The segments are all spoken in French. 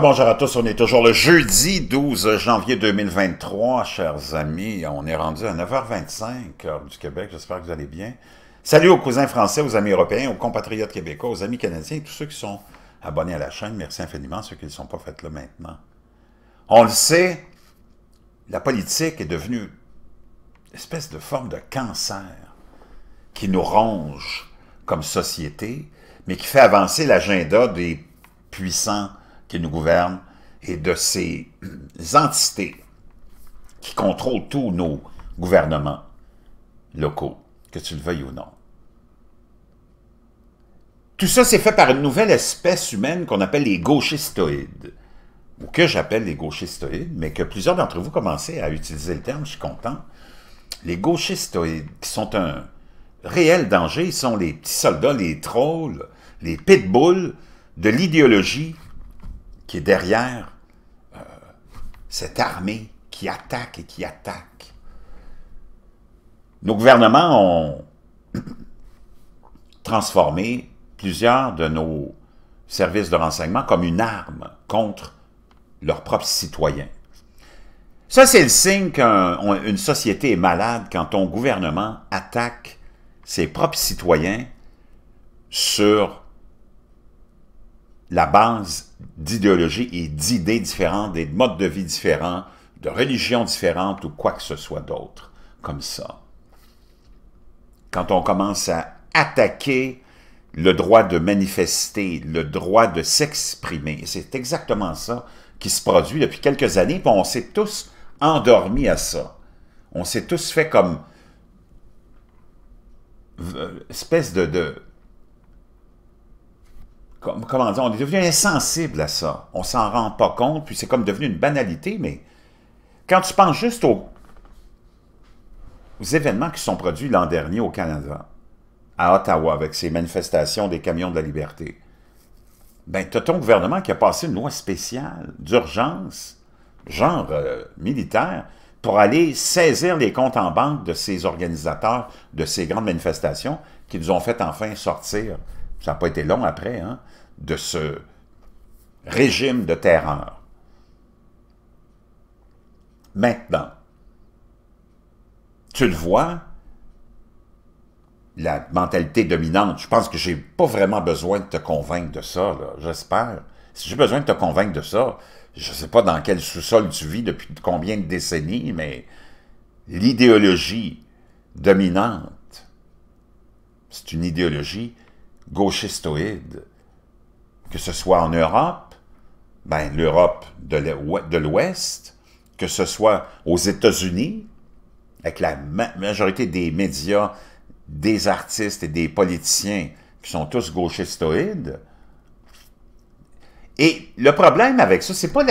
bonjour à tous, on est toujours le jeudi 12 janvier 2023, chers amis. On est rendu à 9h25, du Québec, j'espère que vous allez bien. Salut aux cousins français, aux amis européens, aux compatriotes québécois, aux amis canadiens, tous ceux qui sont abonnés à la chaîne, merci infiniment, ceux qui ne sont pas faits là maintenant. On le sait, la politique est devenue une espèce de forme de cancer qui nous ronge comme société, mais qui fait avancer l'agenda des puissants qui nous gouvernent et de ces entités qui contrôlent tous nos gouvernements locaux, que tu le veuilles ou non. Tout ça, c'est fait par une nouvelle espèce humaine qu'on appelle les gauchistoïdes, ou que j'appelle les gauchistoïdes, mais que plusieurs d'entre vous commençaient à utiliser le terme, je suis content. Les gauchistoïdes, qui sont un réel danger, sont les petits soldats, les trolls, les pitbulls de l'idéologie qui derrière euh, cette armée qui attaque et qui attaque. Nos gouvernements ont transformé plusieurs de nos services de renseignement comme une arme contre leurs propres citoyens. Ça, c'est le signe qu'une société est malade quand ton gouvernement attaque ses propres citoyens sur la base d'idéologie et d'idées différentes, des modes de vie différents, de religions différentes ou quoi que ce soit d'autre, comme ça. Quand on commence à attaquer le droit de manifester, le droit de s'exprimer, c'est exactement ça qui se produit depuis quelques années, puis on s'est tous endormis à ça. On s'est tous fait comme euh, espèce de comment dire, on est devenu insensible à ça. On s'en rend pas compte, puis c'est comme devenu une banalité, mais quand tu penses juste aux, événements qui sont produits l'an dernier au Canada, à Ottawa, avec ces manifestations des camions de la liberté, ben, tu as ton gouvernement qui a passé une loi spéciale d'urgence, genre euh, militaire, pour aller saisir les comptes en banque de ces organisateurs de ces grandes manifestations qui nous ont fait enfin sortir ça n'a pas été long après, hein, de ce régime de terreur. Maintenant, tu le vois, la mentalité dominante, je pense que j'ai pas vraiment besoin de te convaincre de ça, j'espère. Si j'ai besoin de te convaincre de ça, je ne sais pas dans quel sous-sol tu vis depuis combien de décennies, mais l'idéologie dominante, c'est une idéologie gauchistoïdes, que ce soit en Europe, ben, l'Europe de l'Ouest, que ce soit aux États-Unis, avec la majorité des médias, des artistes et des politiciens qui sont tous gauchistoïdes. Et le problème avec ça, c'est pas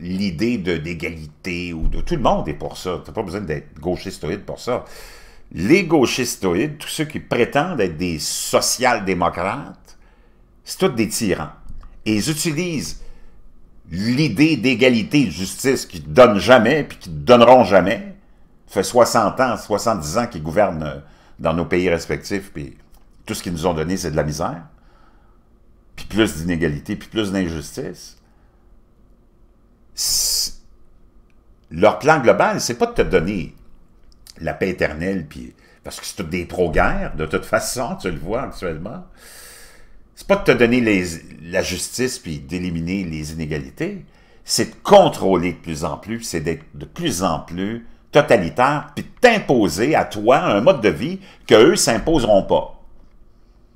l'idée d'égalité ou de tout le monde est pour ça. T'as pas besoin d'être gauchistoïde pour ça les gauchistoïdes, tous ceux qui prétendent être des social-démocrates, c'est tous des tyrans. Et ils utilisent l'idée d'égalité et de justice qu'ils ne donnent jamais puis qu'ils ne donneront jamais. Ça fait 60 ans, 70 ans qu'ils gouvernent euh, dans nos pays respectifs, puis tout ce qu'ils nous ont donné, c'est de la misère. Puis plus d'inégalité, puis plus d'injustice. Leur plan global, c'est pas de te donner la paix éternelle, puis parce que c'est toutes des pro-guerres, de toute façon, tu le vois actuellement. C'est pas de te donner les, la justice puis d'éliminer les inégalités, c'est de contrôler de plus en plus, c'est d'être de plus en plus totalitaire, puis t'imposer à toi un mode de vie que eux s'imposeront pas.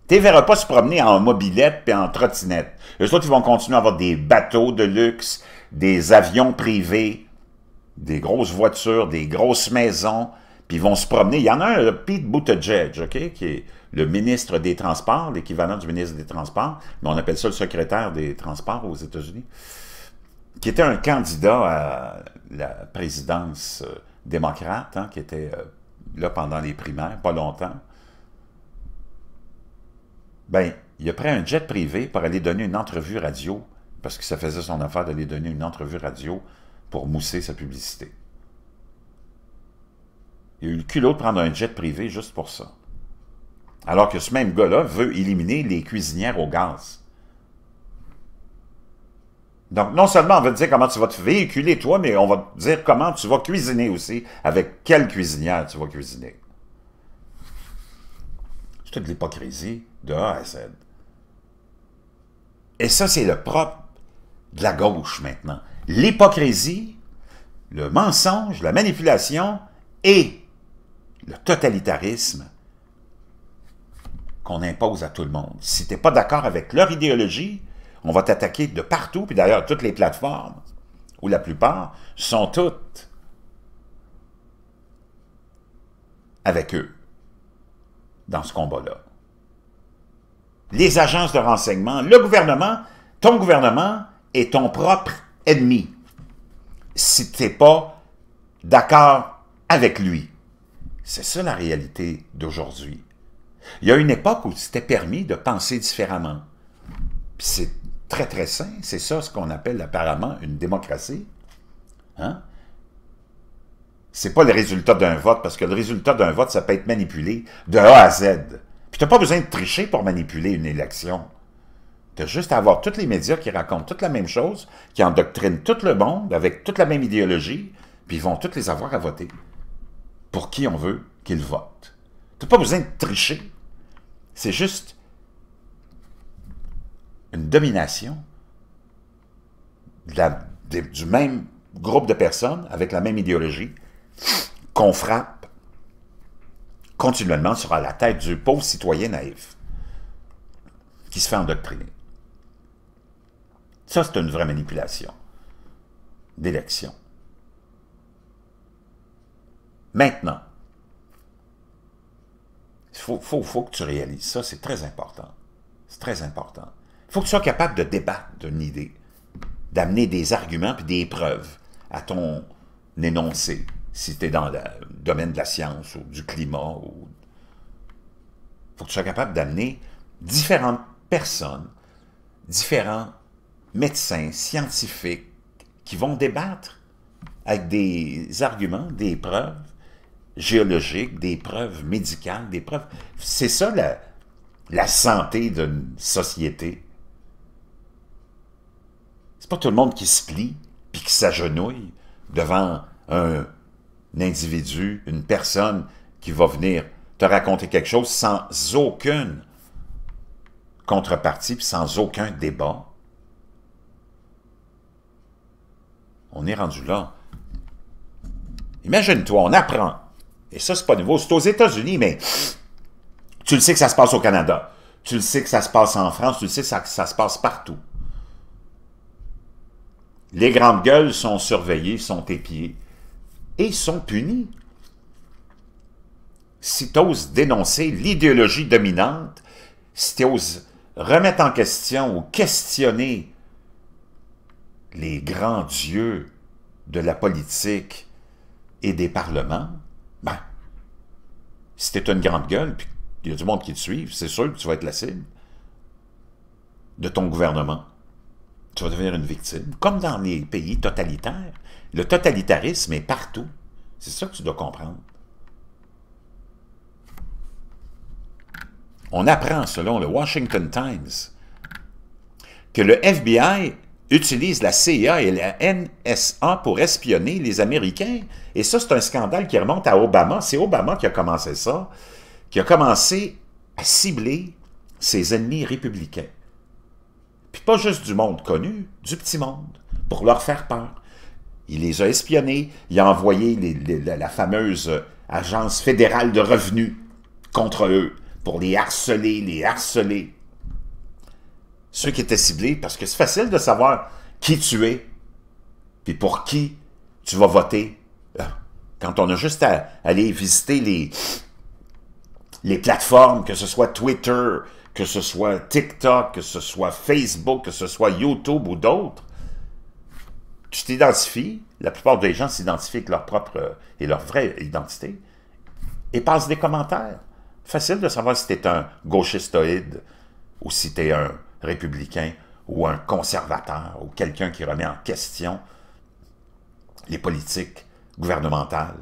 Tu verras pas se promener en mobilette puis en trottinette. Eux autres, ils vont continuer à avoir des bateaux de luxe, des avions privés, des grosses voitures, des grosses maisons, puis ils vont se promener. Il y en a un, Pete Buttigieg, ok, qui est le ministre des Transports, l'équivalent du ministre des Transports, mais on appelle ça le secrétaire des Transports aux États-Unis, qui était un candidat à la présidence euh, démocrate, hein, qui était euh, là pendant les primaires, pas longtemps. Ben, il a pris un jet privé pour aller donner une entrevue radio, parce que ça faisait son affaire d'aller donner une entrevue radio pour mousser sa publicité. Il a eu le culot de prendre un jet privé juste pour ça. Alors que ce même gars-là veut éliminer les cuisinières au gaz. Donc, non seulement on va te dire comment tu vas te véhiculer, toi, mais on va te dire comment tu vas cuisiner aussi, avec quelle cuisinière tu vas cuisiner. C'est de l'hypocrisie de A à Z. Et ça, c'est le propre de la gauche maintenant. L'hypocrisie, le mensonge, la manipulation et le totalitarisme qu'on impose à tout le monde. Si tu n'es pas d'accord avec leur idéologie, on va t'attaquer de partout, puis d'ailleurs, toutes les plateformes, ou la plupart, sont toutes avec eux dans ce combat-là. Les agences de renseignement, le gouvernement, ton gouvernement est ton propre ennemi si tu n'es pas d'accord avec lui. C'est ça la réalité d'aujourd'hui. Il y a une époque où c'était permis de penser différemment. c'est très très sain, c'est ça ce qu'on appelle apparemment une démocratie. Hein? C'est pas le résultat d'un vote, parce que le résultat d'un vote, ça peut être manipulé de A à Z. Puis t'as pas besoin de tricher pour manipuler une élection. T'as juste à avoir tous les médias qui racontent toute la même chose, qui endoctrinent tout le monde avec toute la même idéologie, puis ils vont tous les avoir à voter pour qui on veut qu'ils votent. T'as pas besoin de tricher. C'est juste une domination du même groupe de personnes avec la même idéologie qu'on frappe continuellement sur la tête du pauvre citoyen naïf qui se fait endoctriner. Ça, c'est une vraie manipulation d'élection. Maintenant. Il faut, que tu réalises ça, c'est très important. C'est très important. Il faut que tu sois capable de débattre d'une idée, d'amener des arguments puis des preuves à ton énoncé, si tu es dans le domaine de la science ou du climat. Il faut que tu sois capable d'amener différentes personnes, différents médecins, scientifiques, qui vont débattre avec des arguments, des preuves, géologiques, des preuves médicales, des preuves... C'est ça la, la santé d'une société. C'est pas tout le monde qui se plie puis qui s'agenouille devant un, un individu, une personne qui va venir te raconter quelque chose sans aucune contrepartie puis sans aucun débat. On est rendu là. Imagine-toi, on apprend et ça, c'est pas nouveau. C'est aux États-Unis, mais tu le sais que ça se passe au Canada. Tu le sais que ça se passe en France. Tu le sais ça, que ça se passe partout. Les grandes gueules sont surveillées, sont épiées et sont punies. Si tu oses dénoncer l'idéologie dominante, si tu oses remettre en question ou questionner les grands dieux de la politique et des parlements, si t'es une grande gueule, puis il y a du monde qui te suit, c'est sûr que tu vas être la cible de ton gouvernement. Tu vas devenir une victime. Comme dans les pays totalitaires, le totalitarisme est partout. C'est ça que tu dois comprendre. On apprend, selon le Washington Times, que le FBI utilise la CIA et la NSA pour espionner les Américains. Et ça, c'est un scandale qui remonte à Obama. C'est Obama qui a commencé ça, qui a commencé à cibler ses ennemis républicains. Puis pas juste du monde connu, du petit monde, pour leur faire peur. Il les a espionnés, il a envoyé la fameuse agence fédérale de revenus contre eux, pour les harceler, les harceler ceux qui étaient ciblés, parce que c'est facile de savoir qui tu es, puis pour qui tu vas voter. Euh, quand on a juste à aller visiter les, les plateformes, que ce soit Twitter, que ce soit TikTok, que ce soit Facebook, que ce soit YouTube ou d'autres, tu t'identifies, la plupart des gens s'identifient avec leur propre euh, et leur vraie identité, et passent des commentaires. Facile de savoir si tu es un gauchistoïde ou si tu es un républicain ou un conservateur ou quelqu'un qui remet en question les politiques gouvernementales.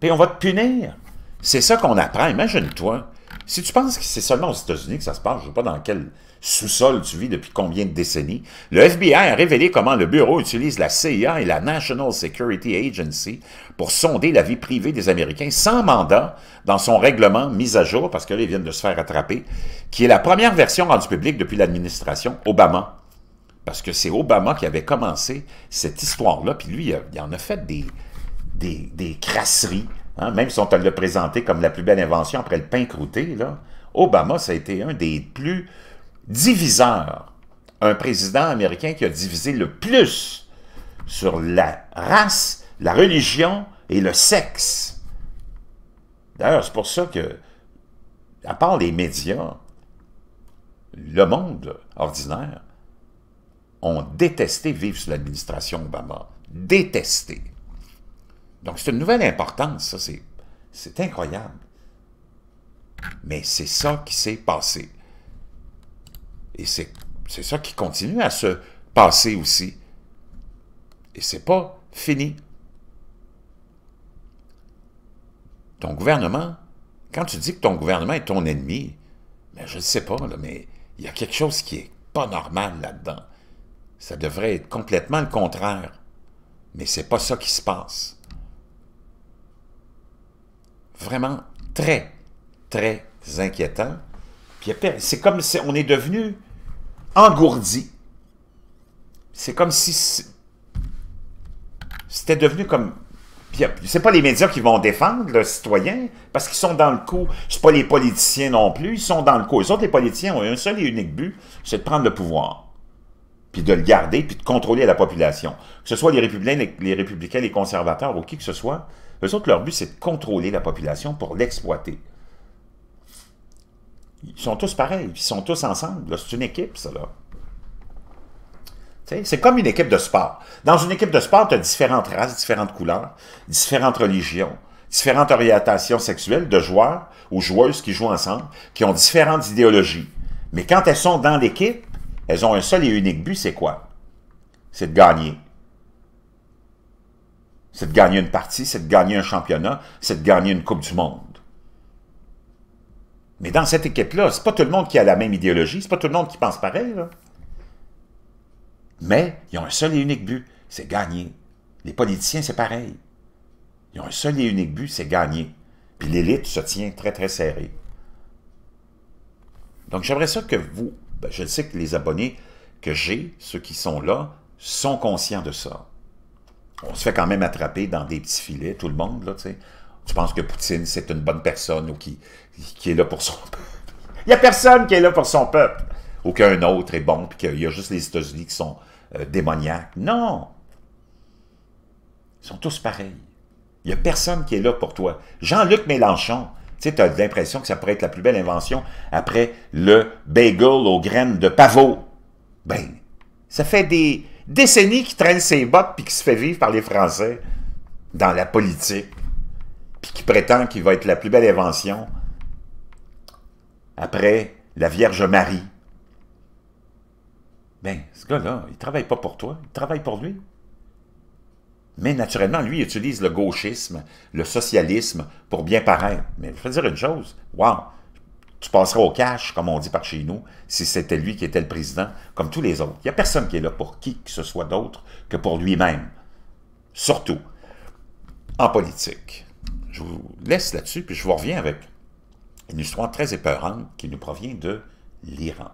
Puis on va te punir. C'est ça qu'on apprend. Imagine-toi. Si tu penses que c'est seulement aux États-Unis que ça se passe, je ne sais pas dans quel sous-sol tu vis depuis combien de décennies, le FBI a révélé comment le bureau utilise la CIA et la National Security Agency pour sonder la vie privée des Américains sans mandat dans son règlement mis à jour, parce qu'ils viennent de se faire attraper, qui est la première version rendue publique depuis l'administration Obama. Parce que c'est Obama qui avait commencé cette histoire-là, puis lui, il en a fait des, des crasseries Hein, même si on te l'a présenté comme la plus belle invention après le pain croûté, Obama, ça a été un des plus diviseurs. Un président américain qui a divisé le plus sur la race, la religion et le sexe. D'ailleurs, c'est pour ça que, à part les médias, le monde ordinaire ont détesté vivre sous l'administration Obama. Détesté. Donc, c'est une nouvelle importance, ça, c'est incroyable. Mais c'est ça qui s'est passé. Et c'est ça qui continue à se passer aussi. Et c'est pas fini. Ton gouvernement, quand tu dis que ton gouvernement est ton ennemi, mais ben, je ne sais pas, mais il y a quelque chose qui n'est pas normal là-dedans. Ça devrait être complètement le contraire. Mais c'est pas ça qui se passe vraiment très, très inquiétant. c'est comme si on est devenu engourdi. C'est comme si c'était devenu comme... C'est pas les médias qui vont défendre le citoyen, parce qu'ils sont dans le coup. C'est pas les politiciens non plus, ils sont dans le coup. Les autres, des politiciens ont un seul et unique but, c'est de prendre le pouvoir puis de le garder, puis de contrôler la population. Que ce soit les républicains, les républicains, les conservateurs ou qui que ce soit, eux autres, leur but, c'est de contrôler la population pour l'exploiter. Ils sont tous pareils, ils sont tous ensemble. C'est une équipe, ça, là. C'est comme une équipe de sport. Dans une équipe de sport, tu as différentes races, différentes couleurs, différentes religions, différentes orientations sexuelles de joueurs ou joueuses qui jouent ensemble, qui ont différentes idéologies. Mais quand elles sont dans l'équipe, elles ont un seul et unique but, c'est quoi? C'est de gagner. C'est de gagner une partie, c'est de gagner un championnat, c'est de gagner une Coupe du Monde. Mais dans cette équipe-là, c'est pas tout le monde qui a la même idéologie, c'est pas tout le monde qui pense pareil. Là. Mais ils ont un seul et unique but, c'est gagner. Les politiciens, c'est pareil. Ils ont un seul et unique but, c'est gagner. Puis l'élite se tient très, très serrée. Donc j'aimerais ça que vous, ben, je sais que les abonnés que j'ai, ceux qui sont là, sont conscients de ça on se fait quand même attraper dans des petits filets, tout le monde, là, tu sais. Tu penses que Poutine, c'est une bonne personne ou qui, est là pour son peuple. Il n'y a personne qui est là pour son peuple. Aucun autre est bon, puis qu'il y a juste les États-Unis qui sont euh, démoniaques. Non! Ils sont tous pareils. Il n'y a personne qui est là pour toi. Jean-Luc Mélenchon, tu sais, tu as l'impression que ça pourrait être la plus belle invention après le bagel aux graines de pavot. Ben, ça fait des Décennie qui traîne ses bottes puis qui se fait vivre par les Français dans la politique, puis qui prétend qu'il va être la plus belle invention après la Vierge Marie. Ben, ce gars-là, il travaille pas pour toi, il travaille pour lui. Mais naturellement, lui, il utilise le gauchisme, le socialisme pour bien paraître. Mais je veux dire une chose, waouh tu passeras au cash, comme on dit par chez nous, si c'était lui qui était le président, comme tous les autres. Il n'y a personne qui est là pour qui que ce soit d'autre que pour lui-même. Surtout en politique. Je vous laisse là-dessus, puis je vous reviens avec une histoire très épeurante qui nous provient de l'Iran.